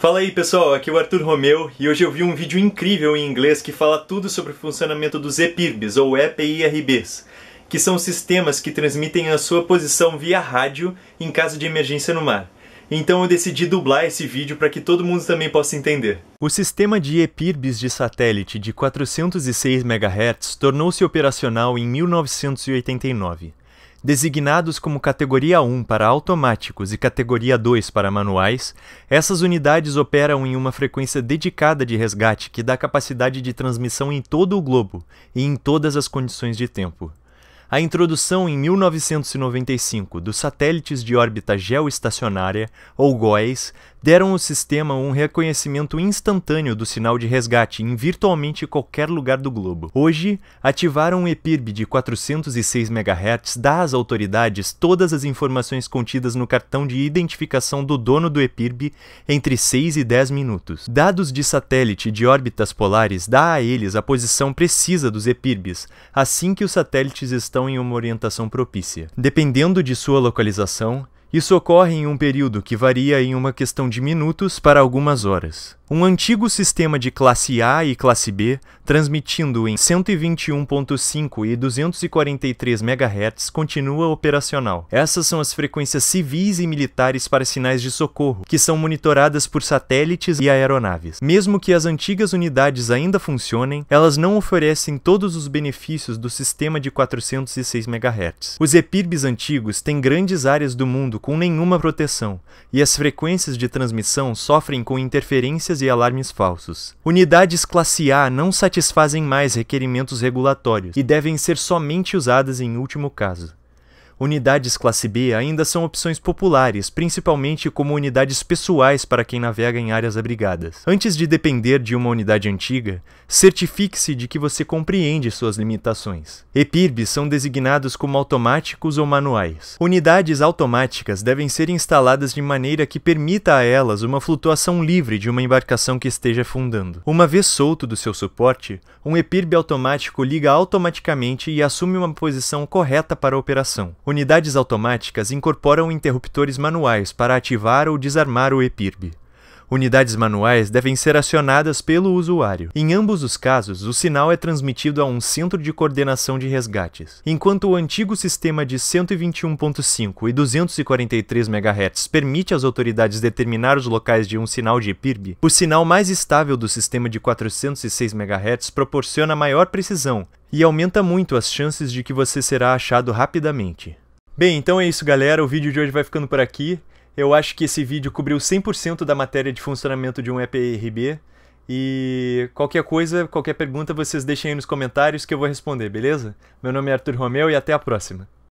Fala aí pessoal, aqui é o Arthur Romeu e hoje eu vi um vídeo incrível em inglês que fala tudo sobre o funcionamento dos EPIRBs ou EPIRBs, que são sistemas que transmitem a sua posição via rádio em caso de emergência no mar. Então eu decidi dublar esse vídeo para que todo mundo também possa entender. O sistema de EPIRBs de satélite de 406 MHz tornou-se operacional em 1989. Designados como categoria 1 para automáticos e categoria 2 para manuais, essas unidades operam em uma frequência dedicada de resgate que dá capacidade de transmissão em todo o globo e em todas as condições de tempo. A introdução em 1995 dos satélites de órbita geoestacionária, ou GOES, deram ao sistema um reconhecimento instantâneo do sinal de resgate em virtualmente qualquer lugar do globo. Hoje, ativaram um EPIRB de 406 MHz dá às autoridades todas as informações contidas no cartão de identificação do dono do EPIRB entre 6 e 10 minutos. Dados de satélite de órbitas polares dá a eles a posição precisa dos EPIRBs assim que os satélites estão estão em uma orientação propícia. Dependendo de sua localização, isso ocorre em um período que varia em uma questão de minutos para algumas horas. Um antigo sistema de classe A e classe B, transmitindo em 121.5 e 243 MHz, continua operacional. Essas são as frequências civis e militares para sinais de socorro, que são monitoradas por satélites e aeronaves. Mesmo que as antigas unidades ainda funcionem, elas não oferecem todos os benefícios do sistema de 406 MHz. Os EPIRBs antigos têm grandes áreas do mundo com nenhuma proteção, e as frequências de transmissão sofrem com interferências e alarmes falsos. Unidades classe A não satisfazem mais requerimentos regulatórios e devem ser somente usadas em último caso unidades classe B ainda são opções populares, principalmente como unidades pessoais para quem navega em áreas abrigadas. Antes de depender de uma unidade antiga, certifique-se de que você compreende suas limitações. EPIRBs são designados como automáticos ou manuais. Unidades automáticas devem ser instaladas de maneira que permita a elas uma flutuação livre de uma embarcação que esteja afundando. Uma vez solto do seu suporte, um EPIRB automático liga automaticamente e assume uma posição correta para a operação. Unidades automáticas incorporam interruptores manuais para ativar ou desarmar o EPIRB. Unidades manuais devem ser acionadas pelo usuário. Em ambos os casos, o sinal é transmitido a um centro de coordenação de resgates. Enquanto o antigo sistema de 121.5 e 243 MHz permite às autoridades determinar os locais de um sinal de PIRB, o sinal mais estável do sistema de 406 MHz proporciona maior precisão e aumenta muito as chances de que você será achado rapidamente. Bem, então é isso, galera. O vídeo de hoje vai ficando por aqui. Eu acho que esse vídeo cobriu 100% da matéria de funcionamento de um EPRB. E qualquer coisa, qualquer pergunta, vocês deixem aí nos comentários que eu vou responder, beleza? Meu nome é Arthur Romeu e até a próxima.